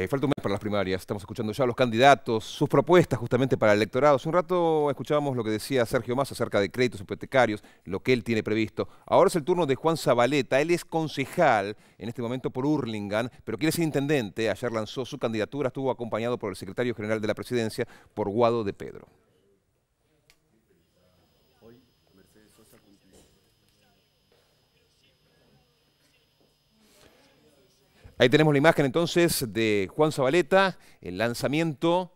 Eh, falta un mes para las primarias, estamos escuchando ya a los candidatos, sus propuestas justamente para el electorado. Hace un rato escuchábamos lo que decía Sergio Más acerca de créditos hipotecarios, lo que él tiene previsto. Ahora es el turno de Juan Zabaleta, él es concejal en este momento por Urlingan, pero quiere ser intendente, ayer lanzó su candidatura, estuvo acompañado por el secretario general de la presidencia, por Guado de Pedro. Ahí tenemos la imagen entonces de Juan Zabaleta, el lanzamiento.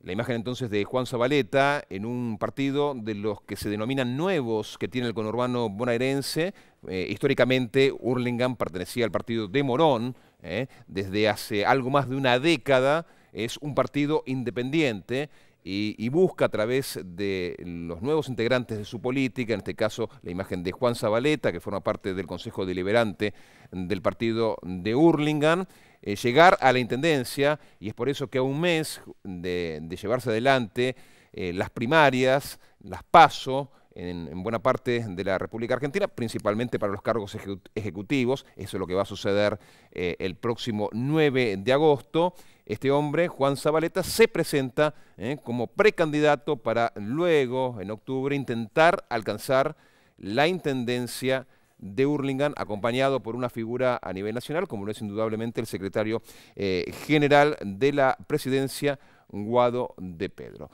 La imagen entonces de Juan Zabaleta en un partido de los que se denominan nuevos que tiene el conurbano bonaerense. Eh, históricamente, Hurlingham pertenecía al partido de Morón eh, desde hace algo más de una década. Es un partido independiente y, busca a través de los nuevos integrantes de su política, en este caso la imagen de Juan Zabaleta, que forma parte del Consejo Deliberante del partido de Urlingan, eh, llegar a la Intendencia, y es por eso que a un mes de, llevarse adelante eh, las primarias, las paso, en, buena parte de la República Argentina, principalmente para los cargos ejecutivos. Eso es lo que va a suceder eh, el próximo 9 de agosto. Este hombre, Juan Zabaleta, se presenta eh, como precandidato para luego, en octubre, intentar alcanzar la intendencia de Urlingan, acompañado por una figura a nivel nacional, como lo es indudablemente el secretario eh, general de la presidencia, Guado de Pedro.